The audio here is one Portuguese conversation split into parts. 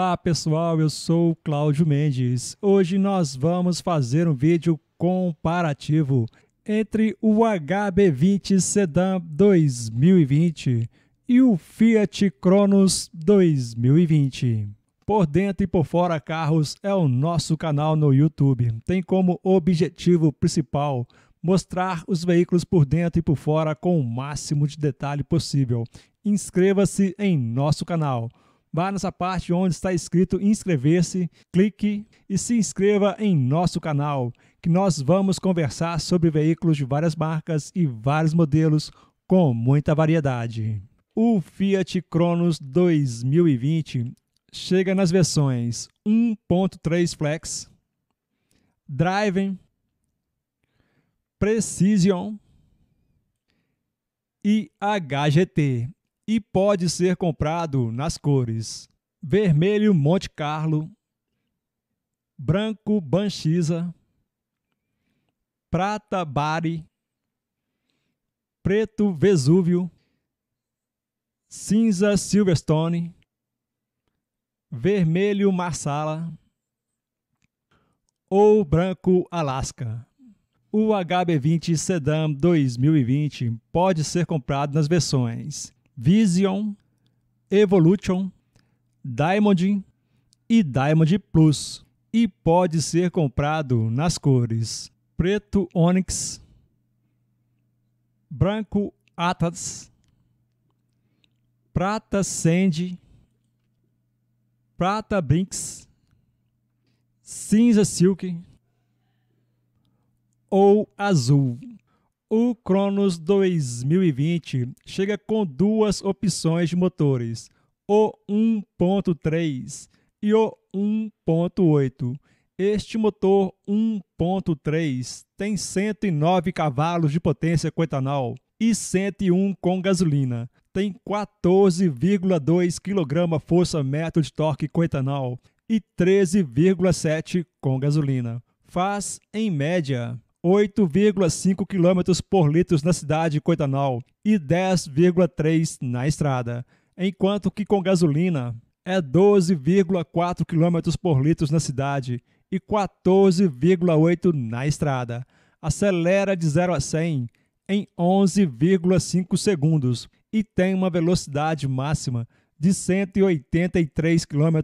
Olá pessoal, eu sou o Cláudio Mendes. Hoje nós vamos fazer um vídeo comparativo entre o HB20 Sedan 2020 e o Fiat Cronos 2020. Por dentro e por fora carros é o nosso canal no YouTube. Tem como objetivo principal mostrar os veículos por dentro e por fora com o máximo de detalhe possível. Inscreva-se em nosso canal. Vá nessa parte onde está escrito inscrever-se, clique e se inscreva em nosso canal, que nós vamos conversar sobre veículos de várias marcas e vários modelos com muita variedade. O Fiat Cronos 2020 chega nas versões 1.3 Flex, Driven, Precision e HGT e pode ser comprado nas cores vermelho Monte Carlo, branco Banchiza, prata Bari, preto Vesúvio, cinza Silverstone, vermelho Marsala ou branco Alaska. O HB20 Sedan 2020 pode ser comprado nas versões Vision, Evolution, Diamond e Diamond Plus. E pode ser comprado nas cores preto Onyx, branco Atlas, prata Sand, prata Brinks, cinza Silk ou azul. O Cronos 2020 chega com duas opções de motores, o 1.3 e o 1.8. Este motor 1.3 tem 109 cavalos de potência com etanol e 101 com gasolina. Tem 14,2 kg força-metro de torque com etanol e 13,7 com gasolina. Faz, em média, 8,5 km por litro na cidade de Coitanal e 10,3 na estrada, enquanto que com gasolina é 12,4 km por litro na cidade e 14,8 na estrada. Acelera de 0 a 100 em 11,5 segundos e tem uma velocidade máxima de 183 km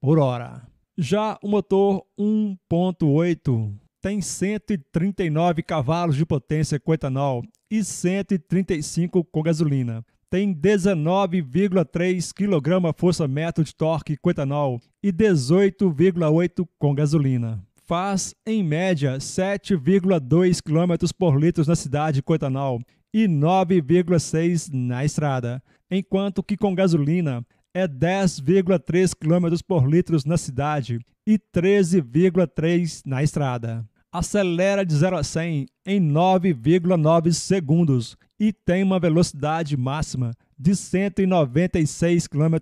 por hora. Já o motor 1.8 tem 139 cavalos de potência com etanol e 135 com gasolina. Tem 19,3 kg força-metro de torque com etanol e 18,8 com gasolina. Faz, em média, 7,2 km por litro na cidade com etanol e 9,6 na estrada, enquanto que com gasolina é 10,3 km por litro na cidade e 13,3 na estrada acelera de 0 a 100 em 9,9 segundos e tem uma velocidade máxima de 196 km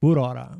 por hora.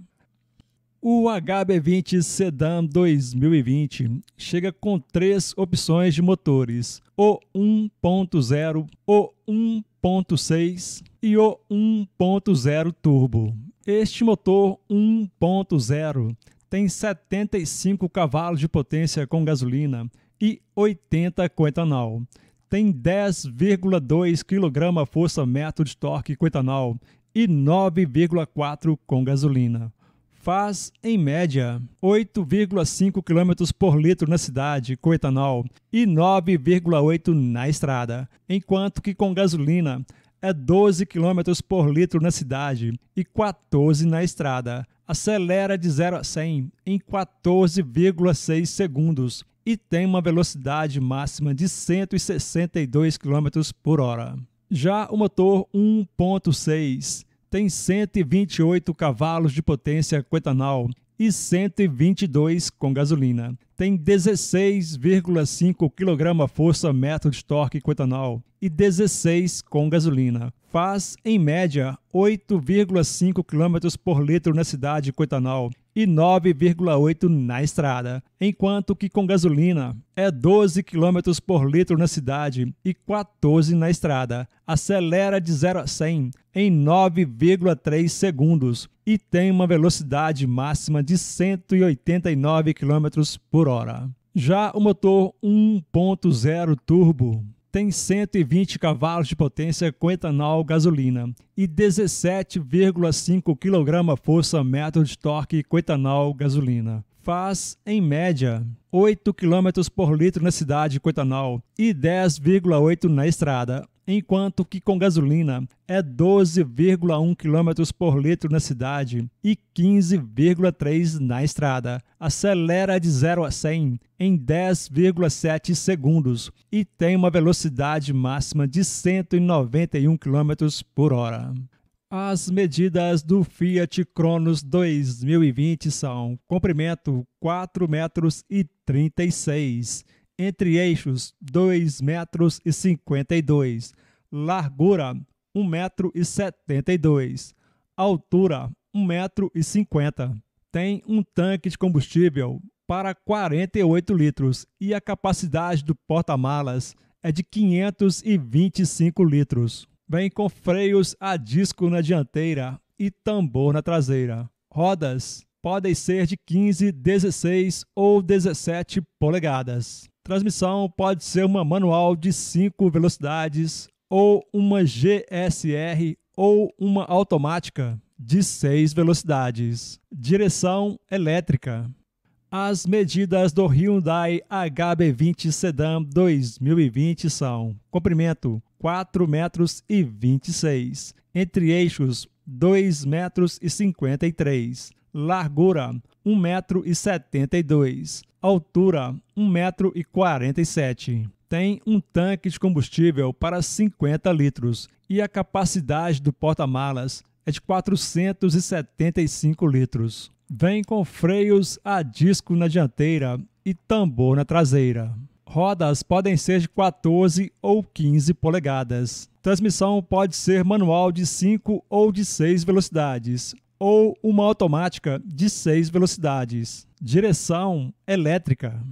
O HB20 Sedan 2020 chega com três opções de motores: o 1.0, o 1.6 e o 1.0 turbo. Este motor 1.0 tem 75 cavalos de potência com gasolina e 80 com etanol. Tem 10,2 kg força-metro de torque com etanol e 9,4 com gasolina. Faz, em média, 8,5 km por litro na cidade com etanol e 9,8 na estrada, enquanto que com gasolina é 12 km por litro na cidade e 14 na estrada. Acelera de 0 a 100 em 14,6 segundos e tem uma velocidade máxima de 162 km por hora. Já o motor 1.6 tem 128 cavalos de potência com etanol e 122 com gasolina. Tem 16,5 kgfm de torque com etanol e 16 com gasolina. Faz, em média, 8,5 km por litro na cidade com etanol e 9,8 na estrada, enquanto que com gasolina é 12 km por litro na cidade e 14 na estrada. Acelera de 0 a 100 em 9,3 segundos e tem uma velocidade máxima de 189 km por hora. Já o motor 1.0 turbo tem 120 cavalos de potência com etanol gasolina e 17,5 kgfm de torque com etanol gasolina. Faz, em média, 8 km por litro na cidade com etanol e 10,8 na estrada, enquanto que com gasolina é 12,1 km por litro na cidade e 15,3 na estrada. Acelera de 0 a 100 em 10,7 segundos e tem uma velocidade máxima de 191 km por hora. As medidas do Fiat Cronos 2020 são comprimento 4 metros e 36 metros entre eixos 2,52 metros e 52, largura 1,72 metro e 72, altura 1,50 metro e 50. Tem um tanque de combustível para 48 litros e a capacidade do porta-malas é de 525 litros. Vem com freios a disco na dianteira e tambor na traseira. Rodas podem ser de 15, 16 ou 17 polegadas. Transmissão pode ser uma manual de 5 velocidades, ou uma GSR, ou uma automática de 6 velocidades. Direção elétrica. As medidas do Hyundai HB20 Sedan 2020 são: comprimento 4 metros e 26, entre eixos 2 metros e 53, largura 1,72m, altura 1,47m. Tem um tanque de combustível para 50 litros e a capacidade do porta-malas é de 475 litros. Vem com freios a disco na dianteira e tambor na traseira. Rodas podem ser de 14 ou 15 polegadas. Transmissão pode ser manual de 5 ou de 6 velocidades, ou uma automática de seis velocidades. Direção elétrica.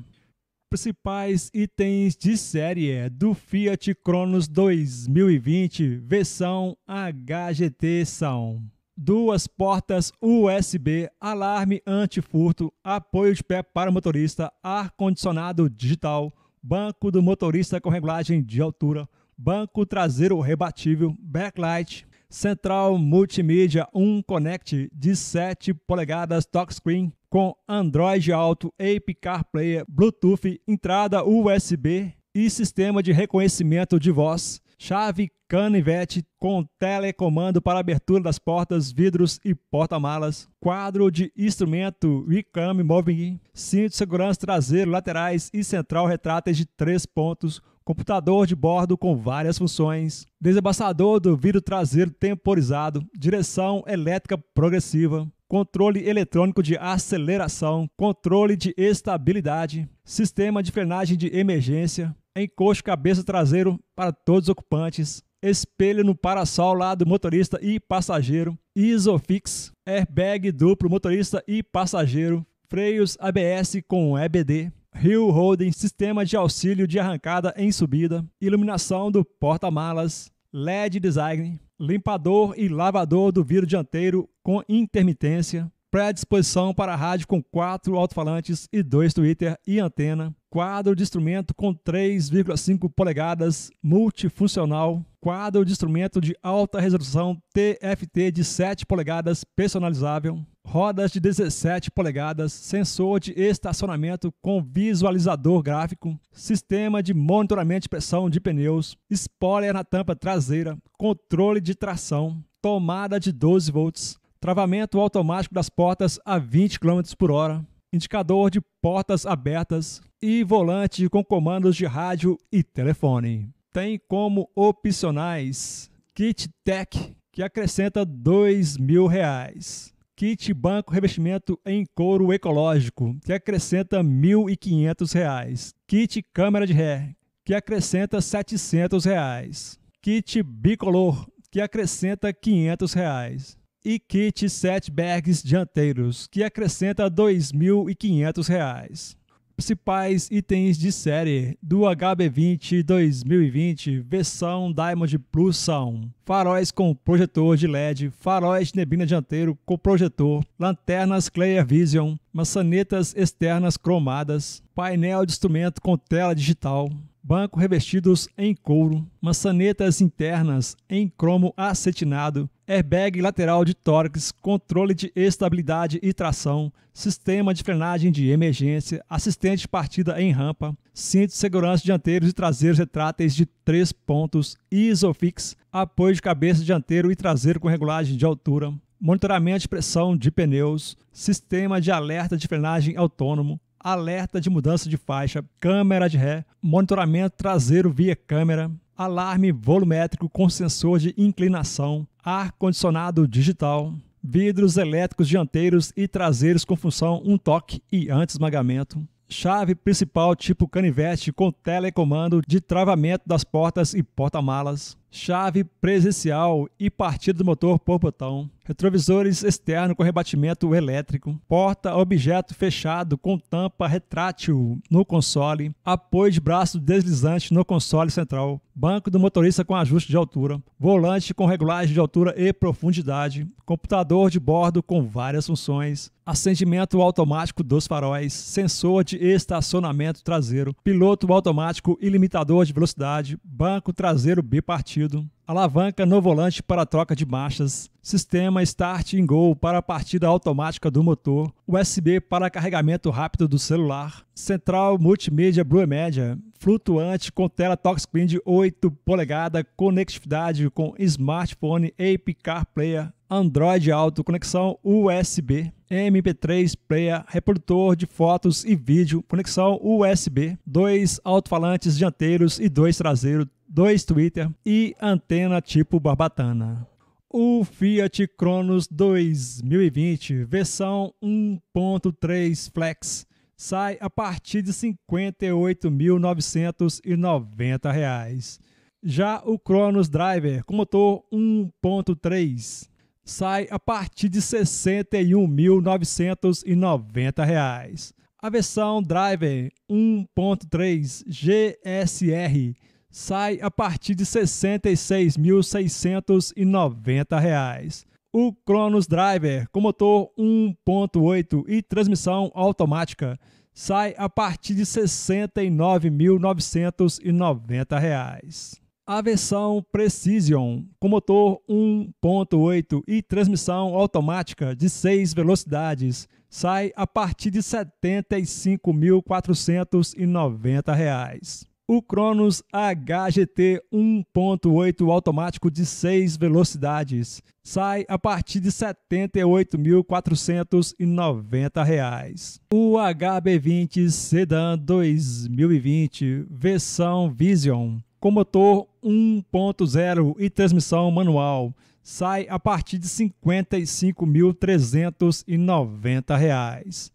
Principais itens de série é do Fiat Cronos 2020 versão HGT são duas portas USB, alarme antifurto, apoio de pé para motorista, ar-condicionado digital, banco do motorista com regulagem de altura, banco traseiro rebatível, backlight, Central Multimídia 1 Connect de 7 polegadas touchscreen com Android Auto, Ape Player, Bluetooth, entrada USB e sistema de reconhecimento de voz, chave canivete com telecomando para abertura das portas, vidros e porta-malas, quadro de instrumento Recam Moving, cinto de segurança traseiro, laterais e central retráteis de 3 pontos, computador de bordo com várias funções, desabastador do vidro traseiro temporizado, direção elétrica progressiva, controle eletrônico de aceleração, controle de estabilidade, sistema de frenagem de emergência, encosto cabeça traseiro para todos os ocupantes, espelho no parasol lado motorista e passageiro, isofix, airbag duplo motorista e passageiro, freios ABS com EBD, Rio Holding Sistema de Auxílio de Arrancada em Subida, iluminação do porta-malas, LED design, limpador e lavador do vidro dianteiro com intermitência, pré-disposição para rádio com quatro alto-falantes e dois Twitter e antena, quadro de instrumento com 3,5 polegadas multifuncional, quadro de instrumento de alta resolução TFT de 7 polegadas personalizável, rodas de 17 polegadas, sensor de estacionamento com visualizador gráfico, sistema de monitoramento de pressão de pneus, spoiler na tampa traseira, controle de tração, tomada de 12 volts, travamento automático das portas a 20 km por hora, indicador de portas abertas e volante com comandos de rádio e telefone. Tem como opcionais Kit Tech, que acrescenta R$ 2.000 kit banco revestimento em couro ecológico, que acrescenta R$ 1.500. Kit câmera de ré, que acrescenta R$ 700. Reais. Kit bicolor, que acrescenta R$ 500. Reais. E kit set bags dianteiros, que acrescenta R$ 2.500 principais itens de série do HB20 2020 versão Diamond Plus são Faróis com projetor de LED, faróis de neblina dianteiro com projetor, lanternas Clear Vision, maçanetas externas cromadas, painel de instrumento com tela digital, banco revestidos em couro, maçanetas internas em cromo acetinado, airbag lateral de tórax, controle de estabilidade e tração, sistema de frenagem de emergência, assistente de partida em rampa, cinto de segurança dianteiros e traseiros retráteis de 3 pontos, isofix, apoio de cabeça dianteiro e traseiro com regulagem de altura, monitoramento de pressão de pneus, sistema de alerta de frenagem autônomo, alerta de mudança de faixa, câmera de ré, monitoramento traseiro via câmera, alarme volumétrico com sensor de inclinação, ar-condicionado digital, vidros elétricos dianteiros e traseiros com função um toque e anti-esmagamento, chave principal tipo canivete com telecomando de travamento das portas e porta-malas, chave presencial e partida do motor por botão, retrovisores externo com rebatimento elétrico, porta objeto fechado com tampa retrátil no console, apoio de braço deslizante no console central, banco do motorista com ajuste de altura, volante com regulagem de altura e profundidade, computador de bordo com várias funções, acendimento automático dos faróis, sensor de estacionamento traseiro, piloto automático e limitador de velocidade, banco traseiro bipartido sentido, alavanca no volante para a troca de marchas, sistema Start and Go para a partida automática do motor, USB para carregamento rápido do celular, central multimídia Bluemedia, flutuante com tela touchscreen de 8 polegadas, conectividade com smartphone Ape Car Player, Android Auto, conexão USB, MP3 player, reprodutor de fotos e vídeo, conexão USB, dois alto-falantes dianteiros e dois traseiros, dois Twitter e antena tipo barbatana. O Fiat Cronos 2020, versão 1.3 Flex, sai a partir de R$ 58.990. Já o Cronos Driver com motor 1.3 sai a partir de R$ 61.990. A versão Driver 1.3 GSR sai a partir de R$ 66.690. O Cronos Driver com motor 1.8 e transmissão automática sai a partir de R$ 69.990. A versão Precision com motor 1.8 e transmissão automática de 6 velocidades sai a partir de R$ 75.490. O Cronos HGT 1.8 automático de 6 velocidades sai a partir de R$ 78.490. O HB20 Sedan 2020 versão Vision com motor 1.0 e transmissão manual sai a partir de R$ 55.390.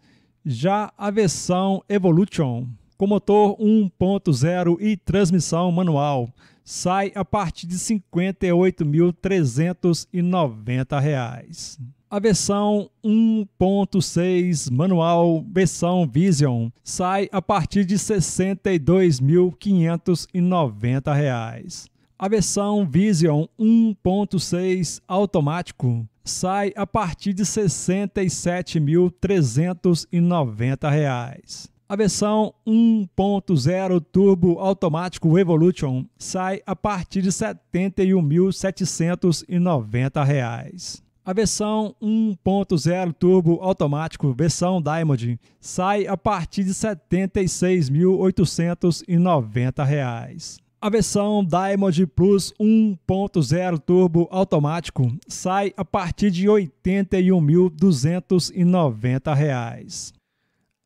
Já a versão Evolution com motor 1.0 e transmissão manual. Sai a partir de R$ 58.390. A versão 1.6 manual versão Vision sai a partir de R$ 62.590. A versão Vision 1.6 automático sai a partir de R$ 67.390. A versão 1.0 turbo automático Evolution sai a partir de R$ 71.790. A versão 1.0 turbo automático versão Diamond sai a partir de R$ 76.890. A versão Diamond Plus 1.0 turbo automático sai a partir de R$ 81.290.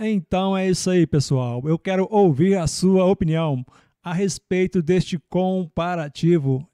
Então é isso aí, pessoal. Eu quero ouvir a sua opinião a respeito deste comparativo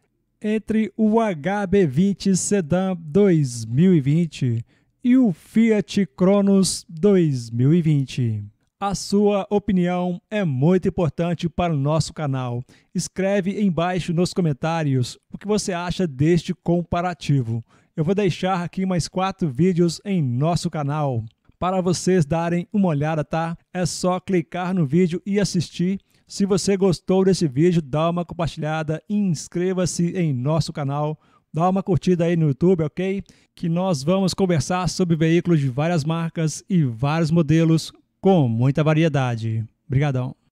entre o HB20 Sedan 2020 e o Fiat Cronos 2020. A sua opinião é muito importante para o nosso canal. Escreve embaixo nos comentários o que você acha deste comparativo. Eu vou deixar aqui mais quatro vídeos em nosso canal para vocês darem uma olhada, tá? É só clicar no vídeo e assistir. Se você gostou desse vídeo, dá uma compartilhada, inscreva-se em nosso canal, dá uma curtida aí no YouTube, ok? Que nós vamos conversar sobre veículos de várias marcas e vários modelos com muita variedade. Obrigadão!